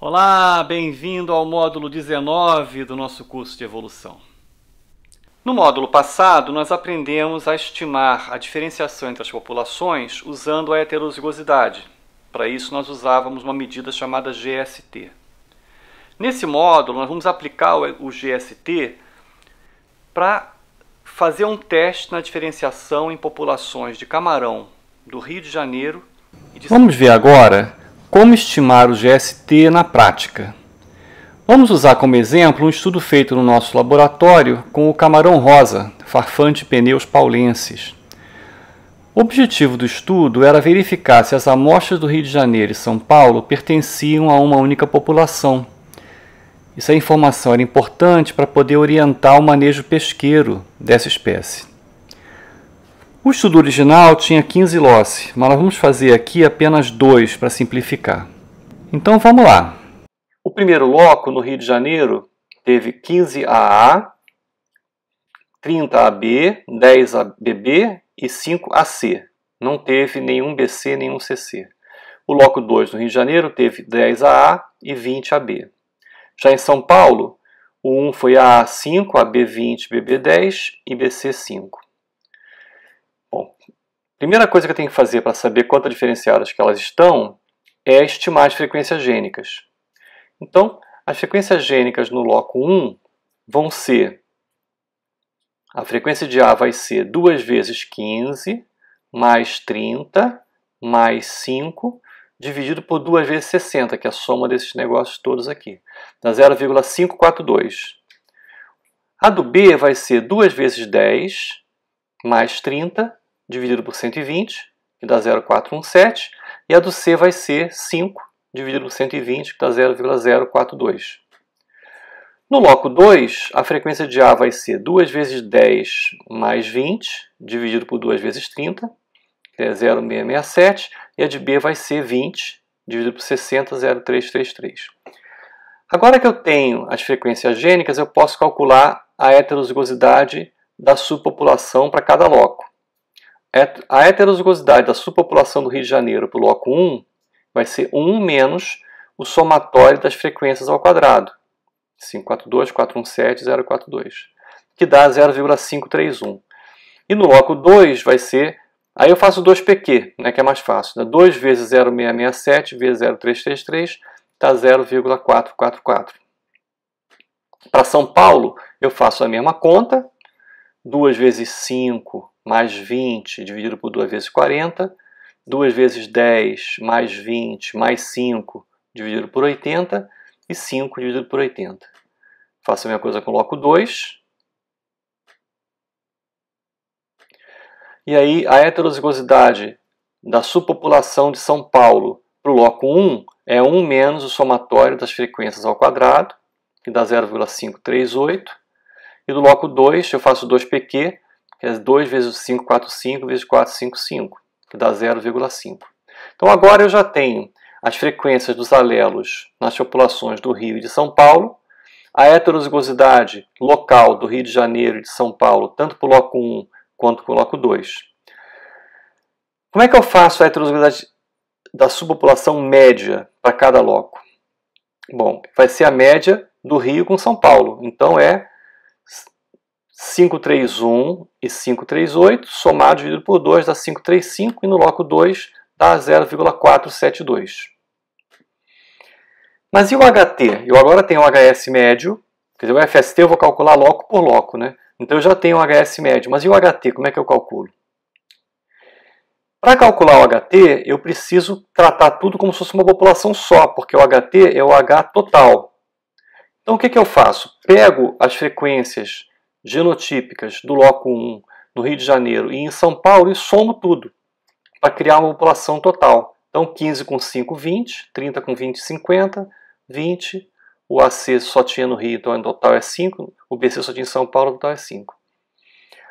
Olá, bem-vindo ao módulo 19 do nosso curso de evolução. No módulo passado, nós aprendemos a estimar a diferenciação entre as populações usando a heterozigosidade. Para isso, nós usávamos uma medida chamada GST. Nesse módulo, nós vamos aplicar o GST para fazer um teste na diferenciação em populações de camarão do Rio de Janeiro e de Vamos ver agora como estimar o GST na prática? Vamos usar como exemplo um estudo feito no nosso laboratório com o camarão rosa, farfante pneus paulenses. O objetivo do estudo era verificar se as amostras do Rio de Janeiro e São Paulo pertenciam a uma única população. Essa é informação era importante para poder orientar o manejo pesqueiro dessa espécie. O estudo original tinha 15 losses, mas nós vamos fazer aqui apenas dois para simplificar. Então vamos lá. O primeiro loco no Rio de Janeiro teve 15 AA, 30 AB, 10 ABB e 5 AC. Não teve nenhum BC, nenhum CC. O loco 2 no Rio de Janeiro teve 10 AA e 20 AB. Já em São Paulo, o 1 foi AA5, AB20, BB10 e BC5. Primeira coisa que eu tenho que fazer para saber quantas diferenciadas que elas estão é estimar as frequências gênicas. Então, as frequências gênicas no loco 1 vão ser a frequência de A vai ser 2 vezes 15 mais 30 mais 5 dividido por 2 vezes 60, que é a soma desses negócios todos aqui. Dá 0,542. A do B vai ser 2 vezes 10 mais 30 dividido por 120, que dá 0,417, e a do C vai ser 5 dividido por 120, que dá 0,042. No bloco 2, a frequência de A vai ser 2 vezes 10 mais 20, dividido por 2 vezes 30, que é 0,667, e a de B vai ser 20, dividido por 60, 0,333. Agora que eu tenho as frequências gênicas, eu posso calcular a heterozigosidade da subpopulação para cada loco a heterozigosidade da subpopulação do Rio de Janeiro para o bloco 1 vai ser 1 menos o somatório das frequências ao quadrado. 542, 417, 042, que dá 0,531. E no bloco 2 vai ser, aí eu faço 2pq, né, que é mais fácil, né, 2 vezes 0,667 vezes 0,333 dá 0,444. Para São Paulo, eu faço a mesma conta, 2 vezes 5 mais 20 dividido por 2 vezes 40, 2 vezes 10 mais 20 mais 5 dividido por 80 e 5 dividido por 80. Faço a mesma coisa, coloco 2. E aí a heterozigosidade da subpopulação de São Paulo para o bloco 1 é 1 menos o somatório das frequências ao quadrado, que dá 0,538. E do bloco 2 eu faço 2pq, que é 2 vezes 5, 4, 5, vezes 4, 5, 5, que dá 0,5. Então agora eu já tenho as frequências dos alelos nas populações do Rio e de São Paulo, a heterozigosidade local do Rio de Janeiro e de São Paulo, tanto para o loco 1 quanto para o loco 2. Como é que eu faço a heterozigosidade da subpopulação média para cada loco? Bom, vai ser a média do Rio com São Paulo. Então é 531 e 538, somado dividido por 2 dá 535 e no loco 2 dá 0,472. Mas e o HT? Eu agora tenho o HS médio, quer dizer, o FST eu vou calcular loco por loco, né? Então eu já tenho o HS médio, mas e o HT? Como é que eu calculo? Para calcular o HT, eu preciso tratar tudo como se fosse uma população só, porque o HT é o H total. Então o que, que eu faço? Pego as frequências genotípicas do loco 1 no Rio de Janeiro e em São Paulo e somo tudo para criar uma população total. Então 15 com 5, 20, 30 com 20, 50, 20, o AC só tinha no Rio, então o total é 5, o BC só tinha em São Paulo, o total é 5.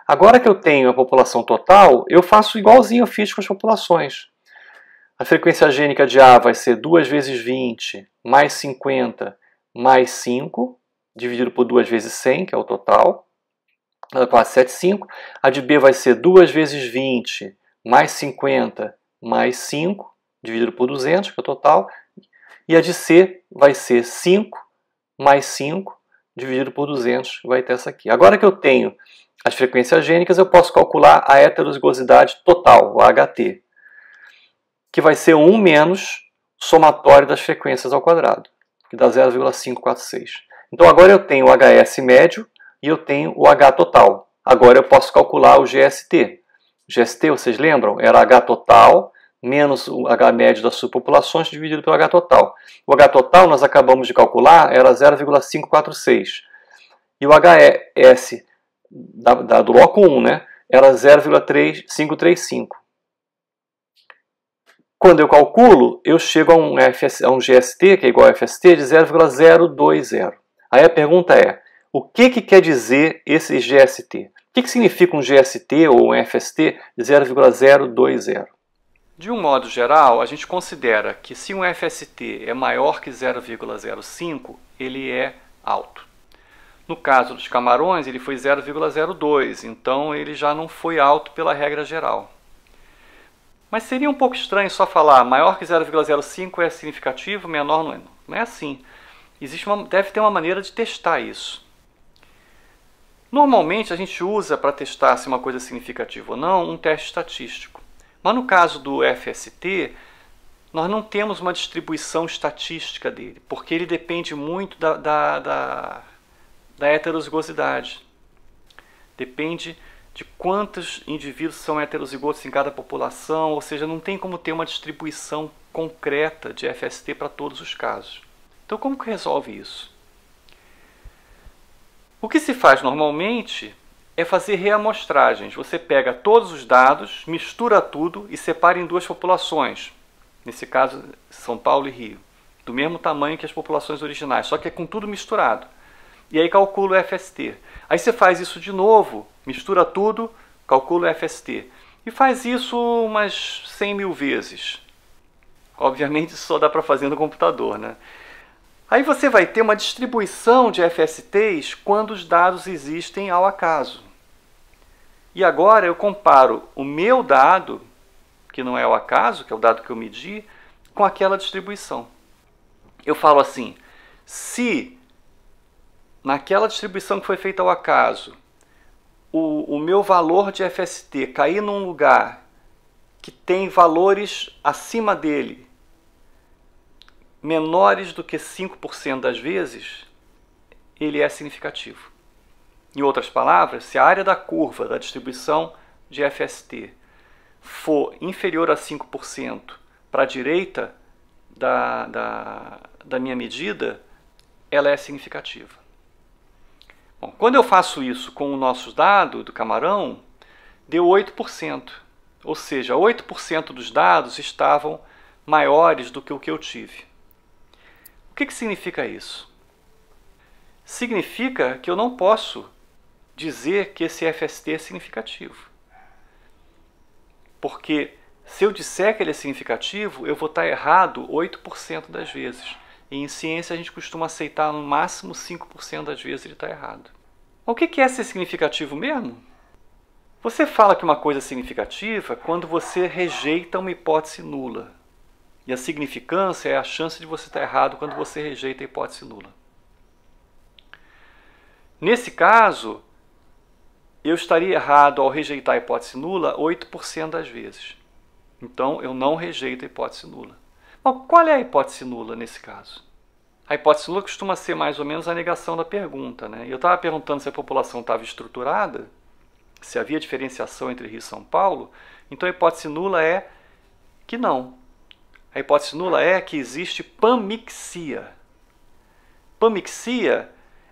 Agora que eu tenho a população total, eu faço igualzinho eu fiz com as populações. A frequência gênica de A vai ser 2 vezes 20, mais 50, mais 5, dividido por 2 vezes 100, que é o total da classe 75. A de B vai ser 2 vezes 20 mais 50 mais 5, dividido por 200, que é o total. E a de C vai ser 5 mais 5, dividido por 200, vai ter essa aqui. Agora que eu tenho as frequências gênicas, eu posso calcular a heterozigosidade total, o HT, que vai ser 1 menos somatório das frequências ao quadrado, que dá 0,546. Então agora eu tenho o HS médio, e eu tenho o H total. Agora eu posso calcular o GST. GST, vocês lembram? Era H total menos o H médio das subpopulações dividido pelo H total. O H total nós acabamos de calcular era 0,546. E o HS da, da, do bloco 1 né, era 0,3535. Quando eu calculo, eu chego a um, FS, a um GST, que é igual a FST, de 0,020. Aí a pergunta é, o que, que quer dizer esse GST? O que, que significa um GST ou um FST 0,020? De um modo geral, a gente considera que se um FST é maior que 0,05, ele é alto. No caso dos camarões, ele foi 0,02, então ele já não foi alto pela regra geral. Mas seria um pouco estranho só falar maior que 0,05 é significativo, menor não é. Não é assim. Existe uma, deve ter uma maneira de testar isso. Normalmente a gente usa para testar se uma coisa é significativa ou não um teste estatístico. Mas no caso do FST, nós não temos uma distribuição estatística dele, porque ele depende muito da, da, da, da heterozigosidade. Depende de quantos indivíduos são heterozigotos em cada população, ou seja, não tem como ter uma distribuição concreta de FST para todos os casos. Então, como que resolve isso? O que se faz normalmente é fazer reamostragens. Você pega todos os dados, mistura tudo e separa em duas populações. Nesse caso, São Paulo e Rio. Do mesmo tamanho que as populações originais, só que é com tudo misturado. E aí calcula o FST. Aí você faz isso de novo, mistura tudo, calcula o FST. E faz isso umas 100 mil vezes. Obviamente, isso só dá para fazer no computador, né? Aí você vai ter uma distribuição de FSTs quando os dados existem ao acaso. E agora eu comparo o meu dado, que não é ao acaso, que é o dado que eu medi, com aquela distribuição. Eu falo assim: se naquela distribuição que foi feita ao acaso, o, o meu valor de FST cair num lugar que tem valores acima dele menores do que 5% das vezes, ele é significativo. Em outras palavras, se a área da curva da distribuição de FST for inferior a 5% para a direita da, da, da, minha medida, ela é significativa. Bom, quando eu faço isso com o nosso dado do camarão, deu 8%. Ou seja, 8% dos dados estavam maiores do que o que eu tive que, que significa isso? Significa que eu não posso dizer que esse FST é significativo. Porque se eu disser que ele é significativo, eu vou estar errado 8% das vezes. E em ciência a gente costuma aceitar no máximo 5% das vezes ele está errado. O que é ser significativo mesmo? Você fala que uma coisa é significativa quando você rejeita uma hipótese nula. E a significância é a chance de você estar errado quando você rejeita a hipótese nula. Nesse caso, eu estaria errado ao rejeitar a hipótese nula 8% das vezes. Então, eu não rejeito a hipótese nula. Mas qual é a hipótese nula nesse caso? A hipótese nula costuma ser mais ou menos a negação da pergunta. Né? Eu estava perguntando se a população estava estruturada, se havia diferenciação entre Rio e São Paulo. Então, a hipótese nula é que não, a hipótese nula é que existe pamixia. Pamixia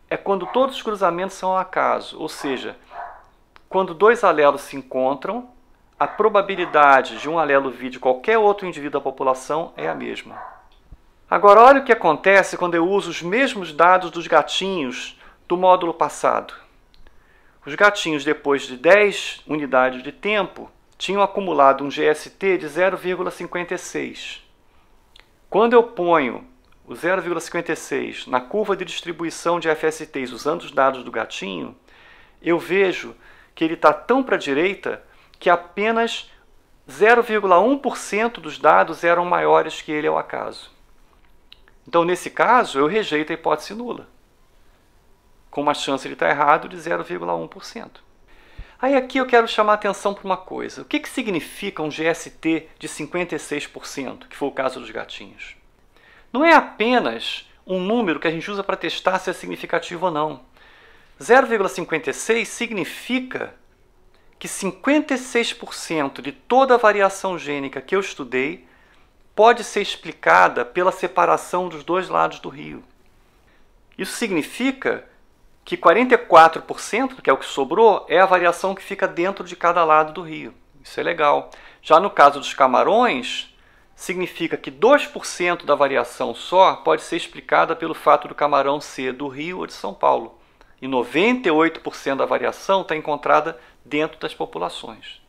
é quando todos os cruzamentos são acaso, ou seja, quando dois alelos se encontram, a probabilidade de um alelo vir de qualquer outro indivíduo da população é a mesma. Agora, olha o que acontece quando eu uso os mesmos dados dos gatinhos do módulo passado. Os gatinhos, depois de 10 unidades de tempo, tinham acumulado um GST de 0,56. Quando eu ponho o 0,56 na curva de distribuição de FSTs usando os dados do gatinho, eu vejo que ele está tão para a direita que apenas 0,1% dos dados eram maiores que ele ao acaso. Então, nesse caso, eu rejeito a hipótese nula, com uma chance de estar tá errado de 0,1%. Aí aqui eu quero chamar a atenção para uma coisa. O que, que significa um GST de 56%, que foi o caso dos gatinhos? Não é apenas um número que a gente usa para testar se é significativo ou não. 0,56 significa que 56% de toda a variação gênica que eu estudei pode ser explicada pela separação dos dois lados do rio. Isso significa que 44%, que é o que sobrou, é a variação que fica dentro de cada lado do rio. Isso é legal. Já no caso dos camarões, significa que 2% da variação só pode ser explicada pelo fato do camarão ser do Rio ou de São Paulo. E 98% da variação está encontrada dentro das populações.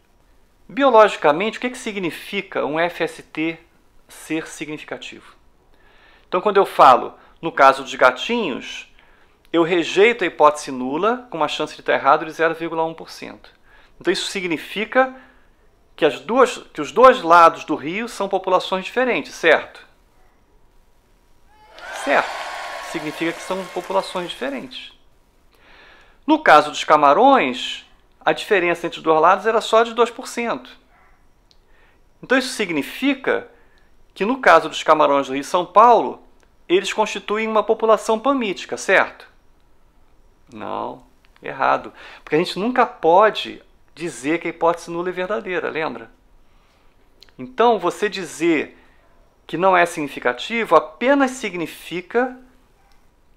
Biologicamente, o que, que significa um FST ser significativo? Então, quando eu falo no caso dos gatinhos, eu rejeito a hipótese nula com uma chance de estar errado de 0,1%. Então isso significa que, as duas, que os dois lados do rio são populações diferentes, certo? Certo. Significa que são populações diferentes. No caso dos camarões, a diferença entre os dois lados era só de 2%. Então isso significa que no caso dos camarões do Rio e São Paulo, eles constituem uma população pamítica, certo? Não, errado. Porque a gente nunca pode dizer que a hipótese nula é verdadeira, lembra? Então, você dizer que não é significativo apenas significa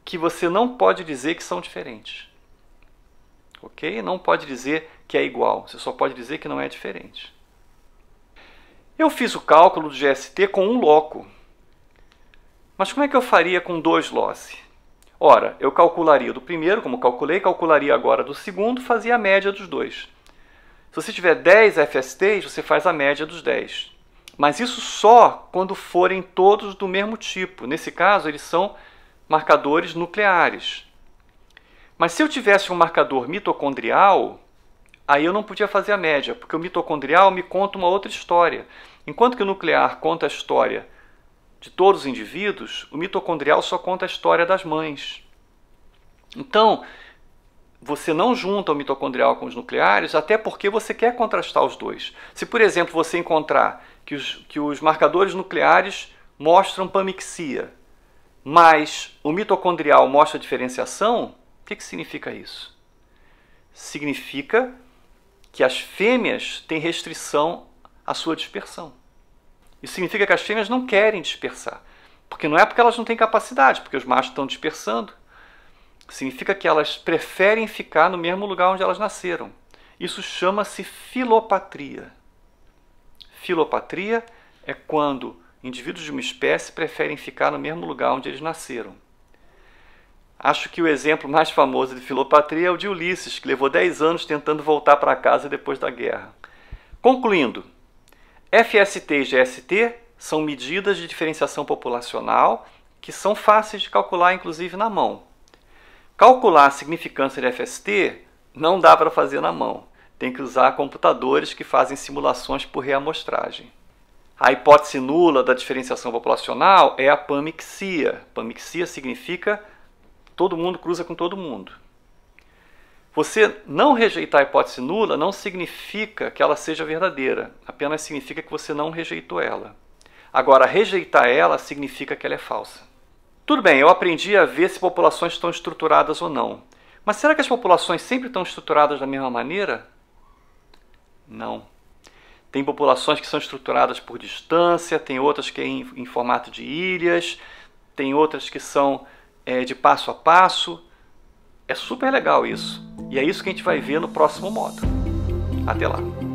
que você não pode dizer que são diferentes. Ok? Não pode dizer que é igual, você só pode dizer que não é diferente. Eu fiz o cálculo do GST com um loco. Mas como é que eu faria com dois losses? Ora, eu calcularia do primeiro, como calculei, calcularia agora do segundo, fazia a média dos dois. Se você tiver 10 FSTs, você faz a média dos 10. Mas isso só quando forem todos do mesmo tipo. Nesse caso, eles são marcadores nucleares. Mas se eu tivesse um marcador mitocondrial, aí eu não podia fazer a média, porque o mitocondrial me conta uma outra história. Enquanto que o nuclear conta a história de todos os indivíduos, o mitocondrial só conta a história das mães. Então, você não junta o mitocondrial com os nucleares, até porque você quer contrastar os dois. Se, por exemplo, você encontrar que os, que os marcadores nucleares mostram pamixia, mas o mitocondrial mostra diferenciação, o que, que significa isso? Significa que as fêmeas têm restrição à sua dispersão. Isso significa que as fêmeas não querem dispersar. Porque não é porque elas não têm capacidade, porque os machos estão dispersando. Significa que elas preferem ficar no mesmo lugar onde elas nasceram. Isso chama-se filopatria. Filopatria é quando indivíduos de uma espécie preferem ficar no mesmo lugar onde eles nasceram. Acho que o exemplo mais famoso de filopatria é o de Ulisses, que levou 10 anos tentando voltar para casa depois da guerra. Concluindo, FST e GST são medidas de diferenciação populacional que são fáceis de calcular, inclusive na mão. Calcular a significância de FST não dá para fazer na mão. Tem que usar computadores que fazem simulações por reamostragem. A hipótese nula da diferenciação populacional é a pamixia. Pamixia significa todo mundo cruza com todo mundo. Você não rejeitar a hipótese nula não significa que ela seja verdadeira, apenas significa que você não rejeitou ela. Agora, rejeitar ela significa que ela é falsa. Tudo bem, eu aprendi a ver se populações estão estruturadas ou não. Mas será que as populações sempre estão estruturadas da mesma maneira? Não. Tem populações que são estruturadas por distância, tem outras que é em, em formato de ilhas, tem outras que são é, de passo a passo. É super legal isso. E é isso que a gente vai ver no próximo módulo. Até lá!